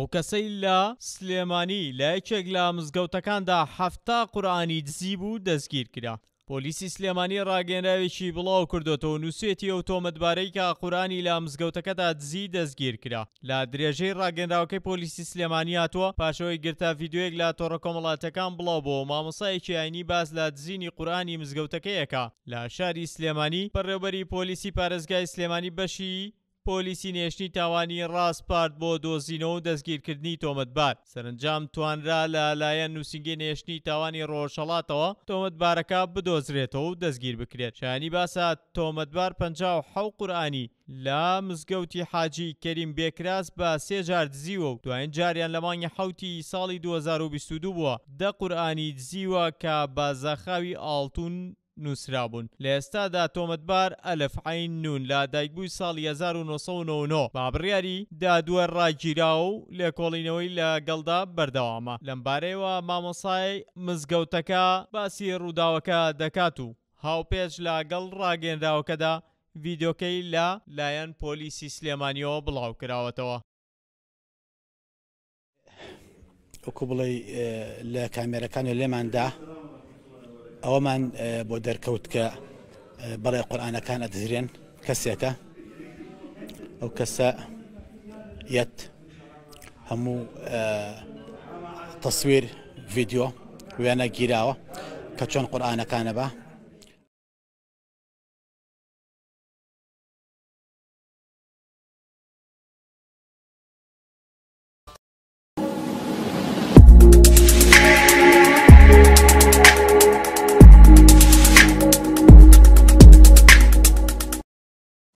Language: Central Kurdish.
بۆ کەسەی لە سلێمانی لایەکێک لە مزگەوتەکاندا هەفتا قورآانی دزی بوو دەستگیر کرا. پۆلیسی سلێمانی ڕاگەنراوێکی بڵاو کردوەوە نووسێتی ئەو تۆمەتبارەی کە قورانی لە مزگەوتەکەدا دزی دەستگیر کرا لە درێژەی ڕاگەنراوەکەی پۆلیسی سلێمانی هاتووە پاشەوەی گرتا یددیوەک لە تۆڕە کۆمەڵاتەکان بڵاو بۆ مامۆسایکی ئاینی باز لە دزینی قورانی مزگەوتەکەیەکە لە شاری سلێمانی پەڕێبەری پۆلیسی پارێزگای سلێمانی بەشی پۆلیسی نێشتنی تاوانی ڕاستپارت بۆ دۆزینەوە و دەستگیرکردنی تۆمەتبار سەرنجام توانرا لەلایەن نووسنگی نێشتنی تاوانی ڕۆژەڵاتەوە تۆمەتبارەکە بدۆزرێتەوە و دەستگیر بکرێت شانی باسا تۆمەتبار پ حو قورآانی لا مزگەوتی حاجی کەریم بێکراس بە سێجار دزیوە و دوایین جاریان لەمانگە حوتی ساڵی 2022 بووە دە قورآانی دزیوە کە بازەخاوی ئاڵتون نووسرابوون لە ئێستادا تۆمەتبار ئەلفعین نون لا دایکبووی ساڵی 1990 با بڕیاری دادووە ڕاگیرا و لێ کۆڵینەوەی لە گەڵدا بەردەوامە لەمبارەیەوە مامۆسای مزگەوتەکە باسی ڕووداوەکە دەکات و هاوپێچ لە گەڵ ڕاگەنراوەکەدا ڤیددیۆکەی لە لایەن پۆلیسی سلێمانیەوە بڵاو کراوەتەوە وەکو بڵێ لە کامێرەکانی لێماندا ئەوەمان بۆ دەرکەوت کە بەڵێ قورآانەکان ئەدزرێن کەسێکە ئەو کەسە یەت هەموو تەسویر ڤیددیو وێنە گیراوە کە چۆن قورآانەکانە بە